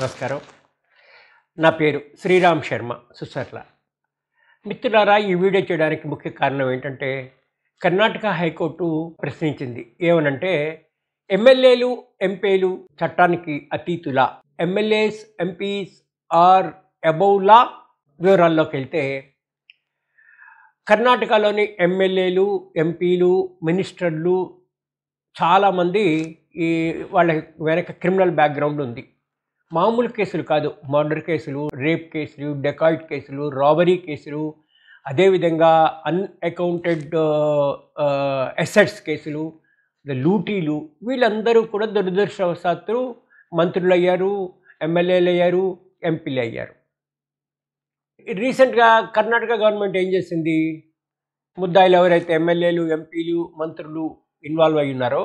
నమస్కారం నా పేరు శ్రీరామ్ శర్మ సుసర్ల మిత్రులారా ఈ వీడియో చేయడానికి ముఖ్య కారణం ఏంటంటే కర్ణాటక హైకోర్టు ప్రశ్నించింది ఏమనంటే ఎమ్మెల్యేలు ఎంపీలు చట్టానికి అతీతులా ఎమ్మెల్యేస్ ఎంపీస్ ఆర్ అబౌలా వివరాల్లోకి వెళ్తే కర్ణాటకలోని ఎమ్మెల్యేలు ఎంపీలు మినిస్టర్లు చాలామంది ఈ వాళ్ళ వెనక క్రిమినల్ బ్యాక్గ్రౌండ్ ఉంది మామూలు కేసులు కాదు మర్డర్ కేసులు రేప్ కేసులు డెకాయిట్ కేసులు రాబరీ కేసులు అదేవిధంగా అన్అకౌంటెడ్ ఎసెట్స్ కేసులు లూటీలు వీళ్ళందరూ కూడా దురదృష్టవశాత్తు మంత్రులు అయ్యారు ఎమ్మెల్యేలు అయ్యారు ఎంపీలు అయ్యారు రీసెంట్గా కర్ణాటక గవర్నమెంట్ ఏం చేసింది ముద్దాయిలు ఎవరైతే ఎమ్మెల్యేలు ఎంపీలు మంత్రులు ఇన్వాల్వ్ అయ్యి ఉన్నారో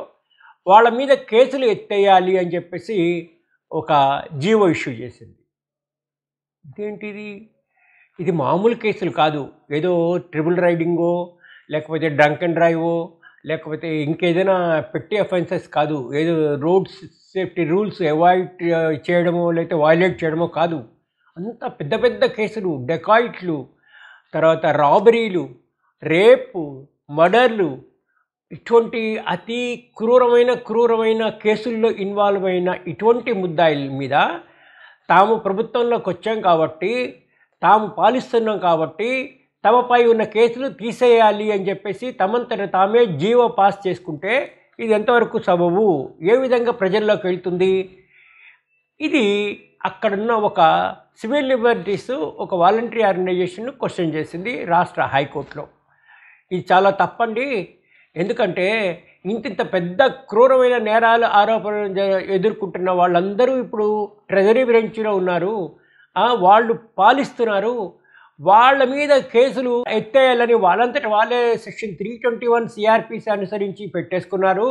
వాళ్ళ మీద కేసులు ఎత్తేయాలి అని చెప్పేసి ఒక జీవో ఇష్యూ చేసింది ఇదేంటిది ఇది మామూలు కేసులు కాదు ఏదో ట్రిపుల్ రైడింగో లేకపోతే డ్రంక్ అండ్ డ్రైవో లేకపోతే ఇంకేదైనా పెట్టి అఫెన్సెస్ కాదు ఏదో రోడ్ సేఫ్టీ రూల్స్ అవాయిడ్ చేయడమో లేకపోతే వైలేట్ చేయడమో కాదు అంత పెద్ద పెద్ద కేసులు డెకాయిట్లు తర్వాత రాబరీలు రేపు మర్డర్లు ఇటువంటి అతి క్రూరమైన క్రూరమైన కేసుల్లో ఇన్వాల్వ్ అయిన ఇటువంటి ముద్దాయిల మీద తాము ప్రభుత్వంలోకి వచ్చాం కాబట్టి తాము పాలిస్తున్నాం కాబట్టి తమపై ఉన్న కేసులు తీసేయాలి అని చెప్పేసి తమంతట తామే జీవో పాస్ చేసుకుంటే ఇది ఎంతవరకు సబబు ఏ విధంగా ప్రజల్లోకి వెళ్తుంది ఇది అక్కడున్న ఒక సివిల్ లిబర్టీస్ ఒక వాలంటరీ ఆర్గనైజేషన్ క్వశ్చన్ చేసింది రాష్ట్ర హైకోర్టులో ఇది చాలా తప్పండి ఎందుకంటే ఇంతింత పెద్ద క్రూరమైన నేరాలు ఆరోపణలు ఎదుర్కొంటున్న వాళ్ళందరూ ఇప్పుడు ట్రెజరీ బ్రెంచ్లో ఉన్నారు వాళ్ళు పాలిస్తున్నారు వాళ్ళ మీద కేసులు ఎత్తేయాలని వాళ్ళంతటి వాళ్ళే section three twenty one CrPC అనుసరించి పెట్టేసుకున్నారు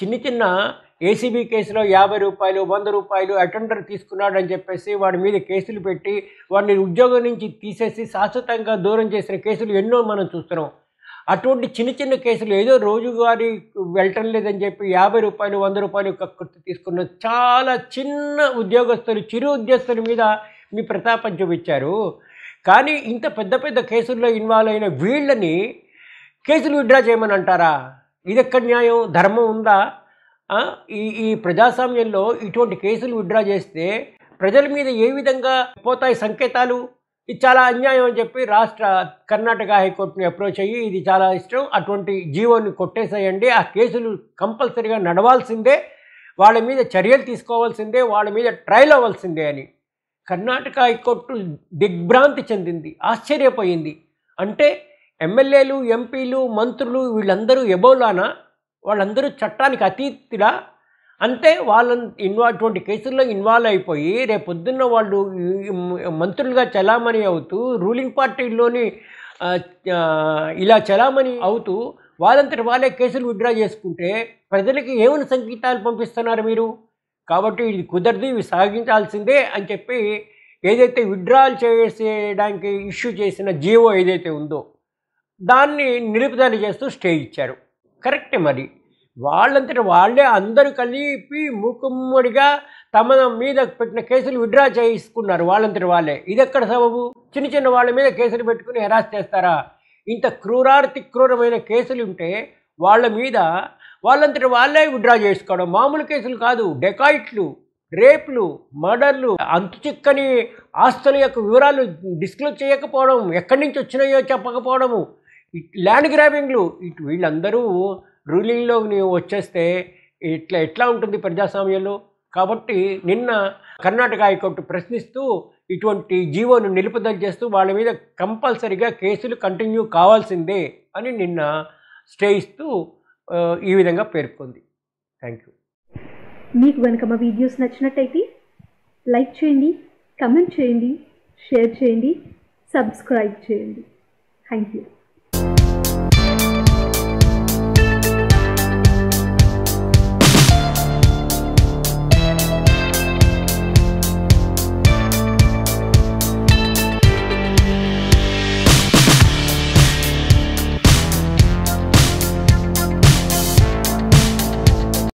చిన్న చిన్న ఏసీబీ కేసులో యాభై రూపాయలు వంద రూపాయలు అటెండర్ తీసుకున్నాడని చెప్పేసి వాడి మీద కేసులు పెట్టి వాడిని ఉద్యోగం నుంచి తీసేసి శాశ్వతంగా దూరం చేసిన కేసులు ఎన్నో మనం చూస్తున్నాం అటువంటి చిన్న చిన్న కేసులు ఏదో రోజువారీ వెళ్ళటం లేదని చెప్పి యాభై రూపాయలు వంద రూపాయలు కక్కుర్తి తీసుకున్న చాలా చిన్న ఉద్యోగస్తులు చిరు ఉద్యోగస్తుల మీద మీ ప్రతాపం చూపించారు కానీ ఇంత పెద్ద పెద్ద కేసుల్లో ఇన్వాల్వ్ అయిన వీళ్ళని కేసులు విత్డ్రా చేయమని అంటారా ఇది ఎక్కడ న్యాయం ధర్మం ఉందా ఈ ఈ ప్రజాస్వామ్యంలో ఇటువంటి కేసులు విత్డ్రా చేస్తే ప్రజల మీద ఏ విధంగా పోతాయి సంకేతాలు ఇది చాలా అన్యాయం అని చెప్పి రాష్ట్ర కర్ణాటక హైకోర్టుని అప్రోచ్ అయ్యి ఇది చాలా ఇష్టం అటువంటి జీవోని కొట్టేసేయండి ఆ కేసులు కంపల్సరీగా నడవాల్సిందే వాళ్ళ మీద చర్యలు తీసుకోవాల్సిందే వాళ్ళ మీద ట్రయల్ అవ్వాల్సిందే అని కర్ణాటక హైకోర్టు దిగ్భ్రాంతి చెందింది ఆశ్చర్యపోయింది అంటే ఎమ్మెల్యేలు ఎంపీలు మంత్రులు వీళ్ళందరూ ఎబోలానా వాళ్ళందరూ చట్టానికి అతీతిడా అంటే వాళ్ళ ఇన్వా అటువంటి కేసుల్లో ఇన్వాల్వ్ అయిపోయి రేపొద్దున్న వాళ్ళు మంత్రులుగా చలామణి అవుతూ రూలింగ్ పార్టీలోని ఇలా చలామణి అవుతూ వాళ్ళంతటి వాళ్ళే కేసులు విత్డ్రా చేసుకుంటే ప్రజలకి ఏమైనా సంకేతాలు పంపిస్తున్నారు మీరు కాబట్టి ఇది కుదరదు ఇవి సాగించాల్సిందే అని చెప్పి ఏదైతే విడ్డ్రాల్ చేసేయడానికి ఇష్యూ చేసిన జీవో ఏదైతే ఉందో దాన్ని నిలుపుదల చేస్తూ స్టే ఇచ్చారు కరెక్టే మరి వాళ్ళంతట వాళ్ళే అందరూ కలిపి మూకుమ్మడిగా తమ మీద పెట్టిన కేసులు విడ్రా చేసుకున్నారు వాళ్ళంతటి వాళ్ళే ఇది ఎక్కడ సబబు చిన్న చిన్న వాళ్ళ మీద కేసులు పెట్టుకుని హెరాస్ చేస్తారా ఇంత క్రూరార్తి క్రూరమైన కేసులు ఉంటే వాళ్ళ మీద వాళ్ళంతటి వాళ్ళే విడ్రా చేసుకోవడం మామూలు కేసులు కాదు డెకాయిట్లు రేపులు మర్డర్లు చిక్కని ఆస్తుల యొక్క వివరాలు డిస్క్లోజ్ చేయకపోవడం ఎక్కడి నుంచి వచ్చినాయో చెప్పకపోవడము ల్యాండ్ గ్రాబింగ్లు వీళ్ళందరూ రూలింగ్లో నీవు వచ్చేస్తే ఇట్లా ఎట్లా ఉంటుంది ప్రజాస్వామ్యంలో కాబట్టి నిన్న కర్ణాటక హైకోర్టు ప్రశ్నిస్తూ ఇటువంటి జీవోను నిలుపుదల చేస్తూ వాళ్ళ మీద కంపల్సరిగా కేసులు కంటిన్యూ కావాల్సిందే అని నిన్న స్టే ఇస్తూ ఈ విధంగా పేర్కొంది థ్యాంక్ యూ మీకు కనుక మా వీడియోస్ నచ్చినట్టయితే లైక్ చేయండి కమెంట్ చేయండి షేర్ చేయండి సబ్స్క్రైబ్ చేయండి థ్యాంక్ యూ